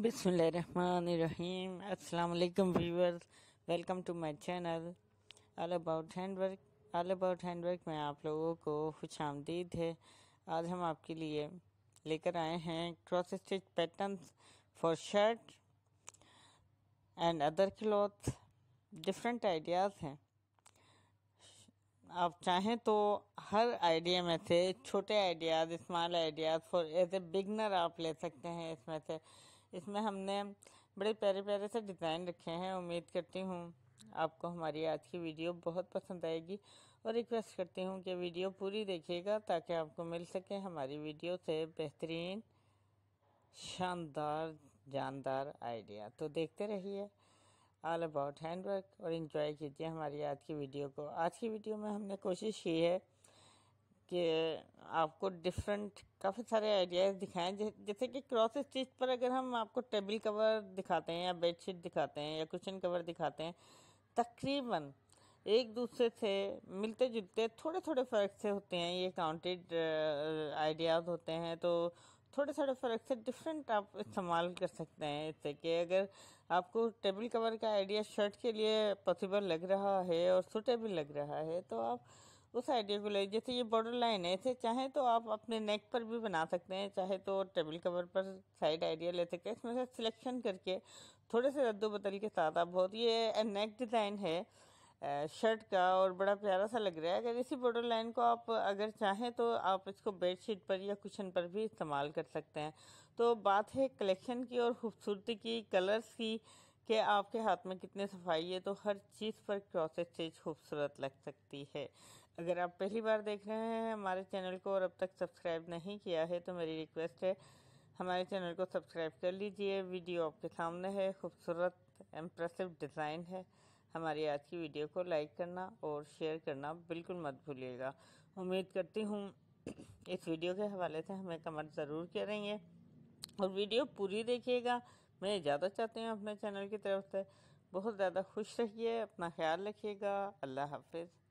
बिसमीम अल्लाम viewers welcome to my channel all about handwork all about handwork में आप लोगों को खुश आमदीद है आज हम आपके लिए लेकर आए हैं cross stitch pattern for shirt and other cloth different ideas हैं आप चाहें तो हर आइडिया में से छोटे ideas small ideas for as a beginner आप ले सकते हैं इसमें से इसमें हमने बड़े प्यारे प्यारे से डिज़ाइन रखे हैं उम्मीद करती हूँ आपको हमारी आज की वीडियो बहुत पसंद आएगी और रिक्वेस्ट करती हूँ कि वीडियो पूरी देखिएगा ताकि आपको मिल सके हमारी वीडियो से बेहतरीन शानदार जानदार आइडिया तो देखते रहिए ऑल अबाउट हैंडवर्क और इन्जॉय कीजिए हमारी आज की वीडियो को आज की वीडियो में हमने कोशिश की है कि आपको डिफरेंट काफ़ी सारे आइडियाज़ दिखाएं जैसे कि क्रॉस स्टिच पर अगर हम आपको टेबल कवर दिखाते हैं या बेडशीट दिखाते हैं या कुशन कवर दिखाते हैं तकरीबन एक दूसरे से मिलते जुलते थोड़े थोड़े फ़र्क से होते हैं ये काउंटेड आइडियाज़ होते हैं तो थोड़े थोड़े फ़र्क से डिफरेंट आप इस्तेमाल कर सकते हैं इससे कि अगर आपको टेबल कवर का आइडिया शर्ट के लिए पॉसिबल लग रहा है और सूटेबल लग रहा है तो आप उस आइडिया को ले जैसे ये बॉर्डर लाइन है इसे चाहे तो आप अपने नेक पर भी बना सकते हैं चाहे तो टेबल कवर पर साइड आइडिया ले सकते हैं इसमें से सिलेक्शन करके थोड़े से रद्दो बदल के साथ आप बहुत ये नेक डिज़ाइन है शर्ट का और बड़ा प्यारा सा लग रहा है अगर इसी बॉर्डर लाइन को आप अगर चाहें तो आप इसको बेडशीट पर या कुशन पर भी इस्तेमाल कर सकते हैं तो बात है कलेक्शन की और खूबसूरती की कलर्स की कि आपके हाथ में कितने सफाई है तो हर चीज़ पर क्रॉसेज चीज खूबसूरत लग सकती है अगर आप पहली बार देख रहे हैं हमारे चैनल को और अब तक सब्सक्राइब नहीं किया है तो मेरी रिक्वेस्ट है हमारे चैनल को सब्सक्राइब कर लीजिए वीडियो आपके सामने है खूबसूरत इम्प्रेसिव डिज़ाइन है हमारी आज की वीडियो को लाइक करना और शेयर करना बिल्कुल मत भूलिएगा उम्मीद करती हूँ इस वीडियो के हवाले से हमें कमेंट ज़रूर करेंगे और वीडियो पूरी देखिएगा मैं इजाज़त चाहते हैं अपने चैनल की तरफ से बहुत ज़्यादा खुश रहिए अपना ख्याल रखिएगा अल्लाह हाफिज़